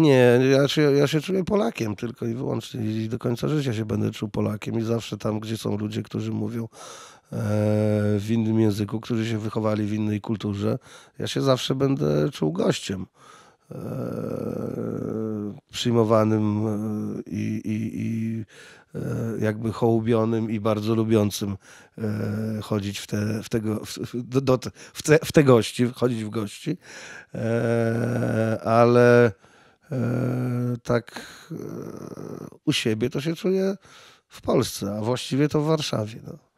Nie, ja się, ja się czuję Polakiem tylko i wyłącznie i do końca życia się będę czuł Polakiem i zawsze tam, gdzie są ludzie, którzy mówią e, w innym języku, którzy się wychowali w innej kulturze, ja się zawsze będę czuł gościem. E, przyjmowanym e, i, i, i jakby hołubionym i bardzo lubiącym chodzić w te, w tego, w, do, do, w te, w te gości, chodzić w gości, ale E, tak e, u siebie, to się czuję w Polsce, a właściwie to w Warszawie. No.